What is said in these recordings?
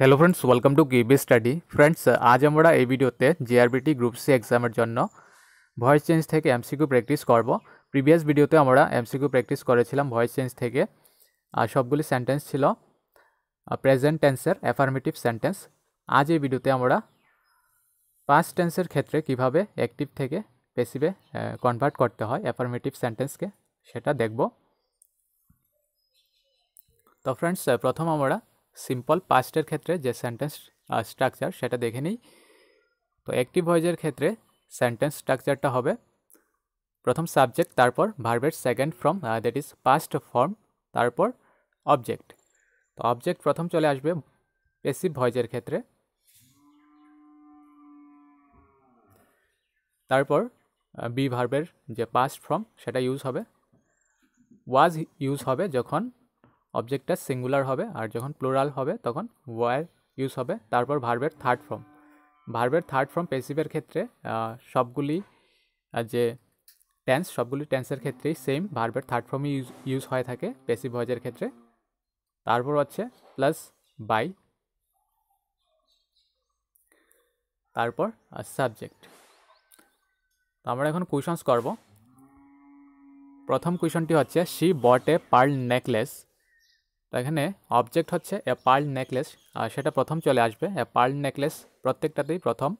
hello friends welcome to গিবি study friends আজ আমরা এই ভিডিওতে জিআরবিটি গ্রুপ সি এক্সামের জন্য ভয়েস চেঞ্জ থেকে এমসিকিউ প্র্যাকটিস করব প্রিভিয়াস ভিডিওতে আমরা এমসিকিউ প্র্যাকটিস করেছিলাম ভয়েস চেঞ্জ থেকে আর সবগুলি সেন্টেন্স ছিল প্রেজেন্ট টেন্সের অ্যাফার্মেটিভ সেন্টেন্স আজ এই ভিডিওতে আমরা পাস্ট টেন্সের ক্ষেত্রে কিভাবে অ্যাক্টিভ থেকে পেসিভে কনভার্ট করতে হয় অ্যাফার্মেটিভ সেন্টেন্সকে সেটা দেখব তো ফ্রেন্ডস প্রথম আমরা সিম্পল পাস্টের ক্ষেত্রে যে সেন্টেন্স স্ট্রাকচার সেটা দেখে নিই তো অ্যাক্টিভ ভয়েজের ক্ষেত্রে সেন্টেন্স স্ট্রাকচারটা হবে প্রথম সাবজেক্ট তারপর ভার্বের second form that is past form তারপর অবজেক্ট তো অবজেক্ট প্রথম চলে আসবে পেসিভ ভয়েজের ক্ষেত্রে তারপর বি ভার্বের যে পাস্ট ফর্ম সেটা ইউজ হবে ওয়াজ ইউজ হবে যখন অবজেক্টটা সিঙ্গুলার হবে আর যখন প্লোরাল হবে তখন ওয়ার ইউজ হবে তারপর ভার্বের থার্ড ফর্ম ভার্বের থার্ড ফর্ম পেসিভের ক্ষেত্রে সবগুলি যে টেন্স সবগুলি টেন্সের ক্ষেত্রেই সেম ভার্বের থার্ড ফর্মই ইউজ ইউজ হয়ে থাকে পেসিভ ভয়েজের ক্ষেত্রে তারপর হচ্ছে প্লাস বাই তারপর সাবজেক্ট তো আমরা এখন কুইশনস করব প্রথম কুইশনটি হচ্ছে she bought a pearl necklace তো এখানে অবজেক্ট হচ্ছে এ পার্ল নেকলেস আর সেটা প্রথম চলে আসবে এ পার্ল নেকলেস প্রত্যেকটাতেই প্রথম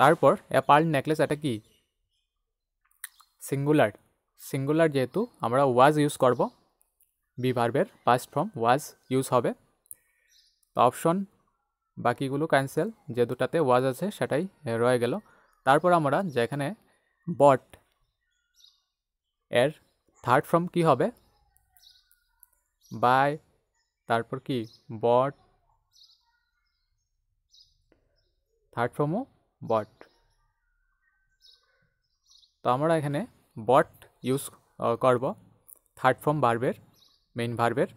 তারপর এ পার্ল নেকলেস এটা কি সিঙ্গুলার সিঙ্গুলার যেহেতু আমরা ওয়াজ ইউজ করব be first past form was use হবে তো অপশন বাকিগুলো ক্যান্সেল যে দুটাতে ওয়াজ আছে সেটাই রয়ে গেল তারপর আমরা যেখানে বট এর থার্ড ফর্ম কি হবে বাই তারপর কি বট থার্ড ফর্মও বট তো আমরা এখানে বট ইউজ করব থার্ড ফর্ম ভার্বের মেইন ভার্বের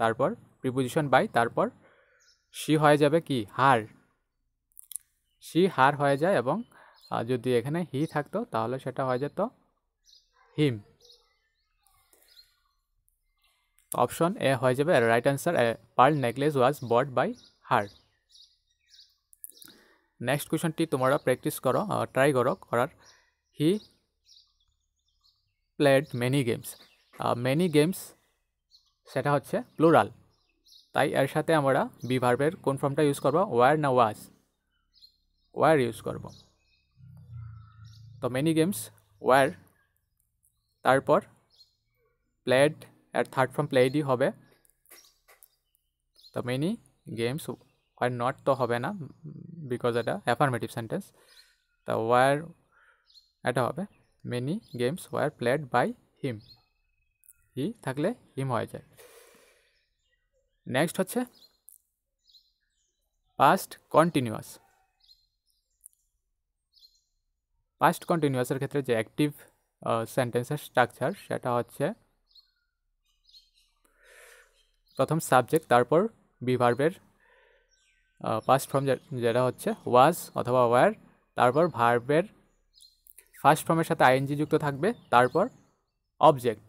তারপর প্রিপোজিশন বাই তারপর সি হয়ে যাবে কি হার সি হার হয়ে যায় এবং যদি এখানে হি থাকতো তাহলে সেটা হয়ে যেত হিম অপশন এ হয়ে যাবে right answer pearl necklace was bought by her next কুয়েশনটি তোমরা প্র্যাকটিস করো ট্রাই করো করার he played many games many games সেটা হচ্ছে প্লুরাল তাই এর সাথে আমরা বি ভার্বের কোন ফর্মটা ইউজ করবো ওয়ার না ওয়াজ ওয়ার ইউজ করব তো মেনি গেমস ওয়ার তারপর প্লেড আর থার্ড ফ্রম প্লেডি হবে তো মেনি গেমস আর নট তো হবে না বিকজ এটা অ্যাফার্মেটিভ সেন্টেন্স তা ওয়ার এটা হবে many games were played by him he থাকলে হিম হয়ে যায় নেক্সট হচ্ছে পাস্ট কন্টিনিউয়াস পাস্ট কন্টিনিউয়াসের ক্ষেত্রে যে অ্যাক্টিভ সেন্টেন্সের স্ট্রাকচার সেটা হচ্ছে প্রথম সাবজেক্ট তারপর বিভার্বের ফার্স্ট ফর্ম যেটা হচ্ছে ওয়াজ অথবা ওয়ার তারপর ভার্বের ফার্স্ট ফর্মের সাথে আইএনজি যুক্ত থাকবে তারপর অবজেক্ট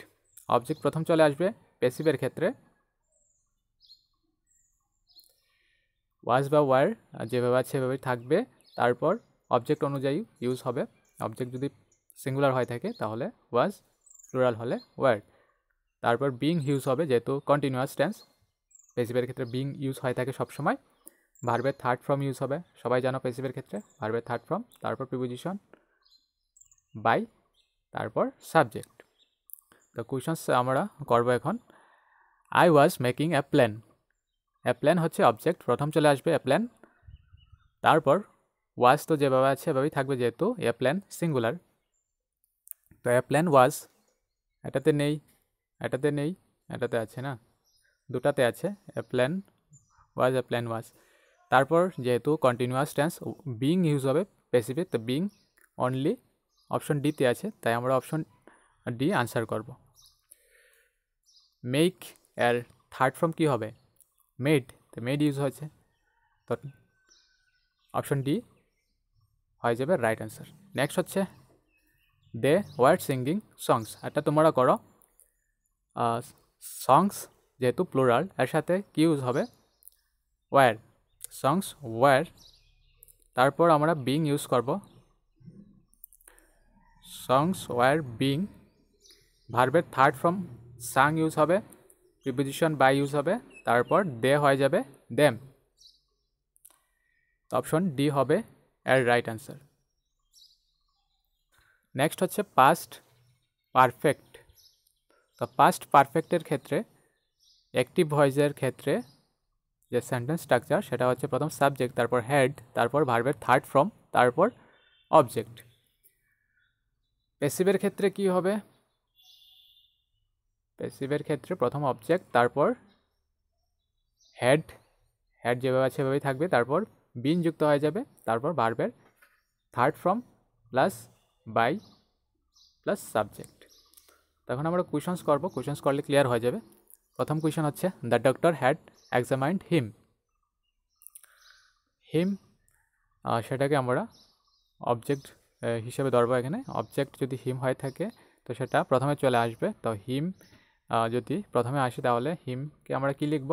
অবজেক্ট প্রথম চলে আসবে পেসিভের ক্ষেত্রে ওয়াজ বা ওয়ার যেভাবে আছে সেভাবে থাকবে তারপর অবজেক্ট অনুযায়ী ইউজ হবে অবজেক্ট যদি সিঙ্গুলার হয়ে থাকে তাহলে ওয়াজ রুরাল হলে ওয়ার্ড তারপর বিং ইউজ হবে যেহেতু কন্টিনিউয়াস টেন্স পেসিভের ক্ষেত্রে বিং ইউজ হয়ে থাকে সবসময় ভার্বের থার্ড ফর্ম ইউজ হবে সবাই জানো পেসিভের ক্ষেত্রে ভার্বের থার্ড ফর্ম তারপর প্রিপোজিশন বাই তারপর সাবজেক্ট তো কোয়েশনস আমরা করব এখন I was making a plan a plan হচ্ছে অবজেক্ট প্রথম চলে আসবে অ্যা প্ল্যান তারপর ওয়াজ তো যেভাবে আছে এভাবেই থাকবে যেহেতু এ প্ল্যান সিঙ্গুলার তো এ প্ল্যান ওয়াজ এটাতে নেই এটাতে নেই এটাতে আছে না দুটাতে আছে plan was A plan was তারপর যেহেতু কন্টিনিউয়াস টেন্স বিং ইউজ হবে পেসিফিক তো বিং অনলি অপশন ডিতে আছে তাই আমরা অপশন ডি আনসার করব মেক এর থার্ড ফর্ম কি হবে মেড তো মেড ইউজ হয়েছে তো অপশন ডি হয়ে যাবে রাইট অ্যান্সার নেক্সট হচ্ছে দে ওয়ার্ড সিঙ্গিং সংস এটা তোমরা করো সংস যেহেতু প্লোরাল এর সাথে কি ইউজ হবে ওয়ার সংস ওয়ার তারপর আমরা বিং ইউজ করব সংস ওয়ার বিং ভার্বের থার্ড ফর্ম সাং ইউজ হবে প্রিপোজিশন বাই ইউজ হবে তারপর দে হয়ে যাবে দেম অপশন ডি হবে এর রাইট অ্যান্সার নেক্সট হচ্ছে পাস্ট পারফেক্ট তো পাস্ট পারফেক্টের ক্ষেত্রে অ্যাক্টিভ ভয়েসের ক্ষেত্রে যে সেন্টেন্স স্ট্রাকচার সেটা হচ্ছে প্রথম সাবজেক্ট তারপর হেড তারপর ভার্বের থার্ড ফ্রম তারপর অবজেক্ট পেসিভের ক্ষেত্রে কি হবে পেসিভের ক্ষেত্রে প্রথম অবজেক্ট তারপর হেড হেড যেভাবে আছে সেভাবেই থাকবে তারপর বিন যুক্ত হয়ে যাবে তারপর ভার্বের third form plus by plus subject তখন আমরা কোয়েশনস করবো কোয়েশনস করলে ক্লিয়ার হয়ে যাবে প্রথম কোয়েশন হচ্ছে the doctor had examined him him সেটাকে আমরা অবজেক্ট হিসেবে ধরবো এখানে অবজেক্ট যদি হিম হয়ে থাকে তো সেটা প্রথমে চলে আসবে তো হিম যদি প্রথমে আসে তাহলে হিমকে আমরা কি লিখব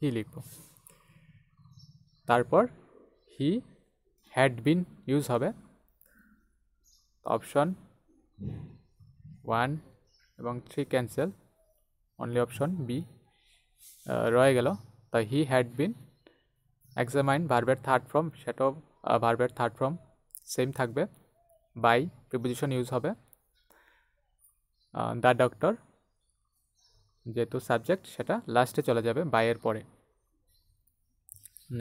হি লিখব তারপর হি হ্যাড বিন ইউজ হবে অপশন ওয়ান এবং three cancel only option B রয়ে গেল তো হি হ্যাড বিন এক্সামাইন ভার্বের থার্ড ফর্ম সেটাও ভার্বের থার্ড ফর্ম সেম থাকবে বাই প্রিপোজিশন ইউজ হবে দ্য uh, ডক্টর যেহেতু সাবজেক্ট সেটা লাস্টে চলে যাবে বাইয়ের পরে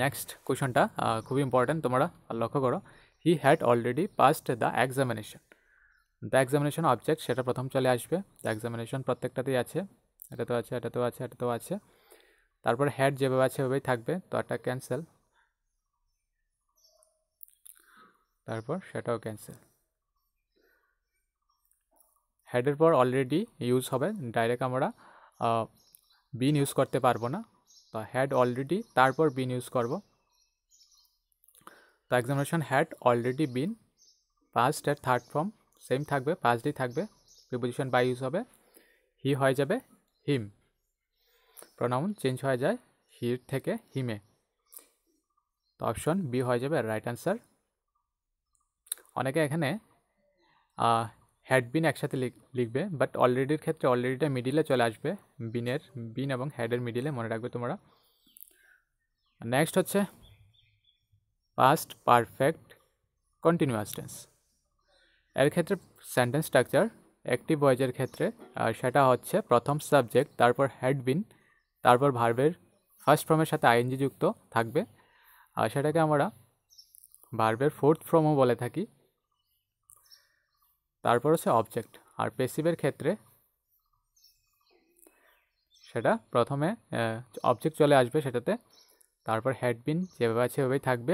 নেক্সট কোয়েশনটা খুব ইম্পর্ট্যান্ট তোমরা লক্ষ্য করো he had already passed the examination the examination object সেটা প্রথম চলে আসবে দ্য এক্সামিনেশন প্রত্যেকটাতেই আছে এটা তো আছে এটা তো আছে এটা তো আছে তারপর হেড যেভাবে আছে সেভাবেই থাকবে তো একটা ক্যান্সেল তারপর সেটাও ক্যান্সেল হেডের পর অলরেডি ইউজ হবে ডাইরেক্ট আমরা বিন ইউজ করতে পারবো না তো হেড অলরেডি তারপর বিন ইউজ করব তো examination had already been first and third form same থাকবে পাঁচটি থাকবে প্রিপোজিশন বাই ইউজ হবে হি হয়ে যাবে হিম প্রনাউন চেঞ্জ হয়ে যায় হির থেকে হিমে তো অপশন বি হয়ে যাবে রাইট অ্যান্সার অনেকে এখানে হ্যাড বিন একসাথে লিখবে বাট অলরেডির ক্ষেত্রে অলরেডিটা মিডিলে চলে আসবে বিনের বিন এবং হ্যাডের মিডিলে মনে রাখবে তোমরা নেক্সট হচ্ছে পাস্ট পারফেক্ট কন্টিনিউয়াস টেন্স এর ক্ষেত্রে সেন্টেন্স স্ট্রাকচার অ্যাক্টিভ বয়েজের ক্ষেত্রে সেটা হচ্ছে প্রথম সাবজেক্ট তারপর হ্যাড বিন তারপর ভার্বের ফার্স্ট ফর্মের সাথে আইএনজি যুক্ত থাকবে আর সেটাকে আমরা ভার্বের ফোর্থ ফর্মও বলে থাকি তারপর হচ্ছে অবজেক্ট আর পেসিভের ক্ষেত্রে সেটা প্রথমে অবজেক্ট চলে আসবে সেটাতে তারপর হ্যাডবিন যেভাবে আছে সেভাবেই থাকবে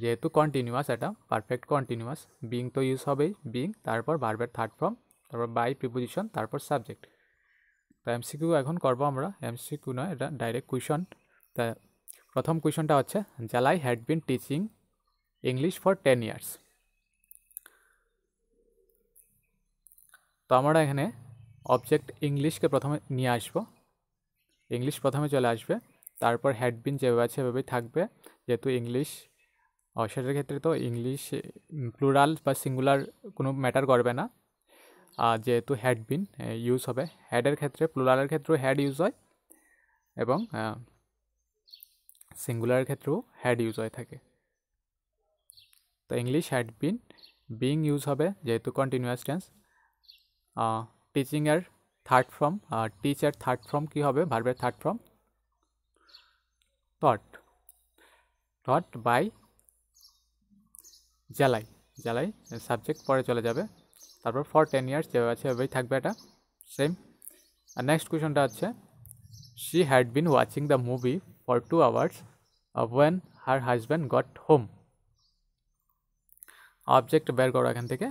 যেহেতু কন্টিনিউয়াস এটা পারফেক্ট কন্টিনিউয়াস বিং তো ইউজ হবেই বিং তারপর ভার্বের থার্ড ফর্ম তারপর বাই প্রিপোজিশন তারপর সাবজেক্ট তো এমসিকিউ এখন করবো আমরা এমসিকিউ নয় এটা ডাইরেক্ট কুইশন তা প্রথম কুয়েশনটা হচ্ছে জালাই had been teaching English for ten years তো আমরা এখানে অবজেক্ট ইংলিশকে প্রথমে নিয়ে আসব ইংলিশ প্রথমে চলে আসবে তারপর হ্যাডবিন যেভাবে আছে সেভাবেই থাকবে যেহেতু ইংলিশ সেটার ক্ষেত্রে তো ইংলিশ প্লুরাল বা সিঙ্গুলার কোনো ম্যাটার করবে না যেহেতু হ্যাড বিন ইউজ হবে হ্যাডের ক্ষেত্রে প্লুরালের ক্ষেত্রেও হ্যাড ইউজ হয় এবং সিঙ্গুলারের ক্ষেত্রেও হ্যাড ইউজ হয়ে থাকে তো English had been being use হবে যেহেতু কন্টিনিউয়াস টেন্স টিচিংয়ের থার্ড ফর্ম আর টিচার থার্ড ফর্ম কী হবে ভার্বের third form taught taught by জ্বালাই জ্বালাই সাবজেক্ট পরে চলে যাবে তারপর ফর টেন ইয়ার্স যেভাবে আছে ওইভাবেই থাকবে এটা সেম আর নেক্সট কোয়েশনটা হচ্ছে she had been watching the movie for two hours when her husband got home object বের করো এখান থেকে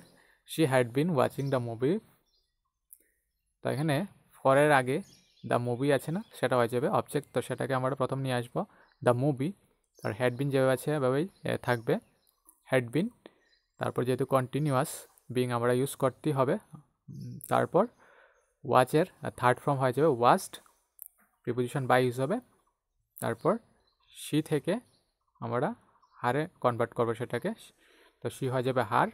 she had been watching the movie তো এখানে ফরের আগে দ্য মুভি আছে না সেটা হয়ে যাবে অবজেক্ট তো সেটাকে আমরা প্রথম নিয়ে আসবো দ্য মুভি আর হ্যাডবিন বিন যেভাবে আছে এভাবেই থাকবে হ্যাড বিন তারপর যেহেতু কন্টিনিউয়াস বিং আমরা ইউজ করতেই হবে তারপর ওয়াচের থার্ড ফর্ম হয়ে যাবে ওয়াস্ট প্রিপোজিশন বাই ইউজ হবে তারপর সি থেকে আমরা হারে কনভার্ট করবো সেটাকে তো সি হয়ে যাবে হার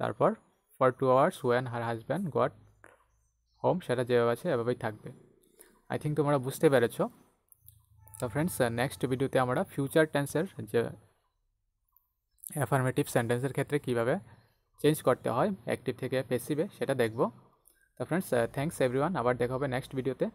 তারপর for two hours when her husband got home সেটা যেভাবে আছে এভাবেই থাকবে আই থিঙ্ক তোমরা বুঝতে পেরেছো তো ফ্রেন্ডস নেক্সট ভিডিওতে আমরা ফিউচার টেন্সের যে অ্যাফার্মেটিভ সেন্টেন্সের ক্ষেত্রে কিভাবে চেঞ্জ করতে হয় অ্যাক্টিভ থেকে পেসিভে সেটা দেখব তো ফ্রেন্ডস থ্যাংকস এভরিওয়ান আবার দেখা হবে নেক্সট ভিডিওতে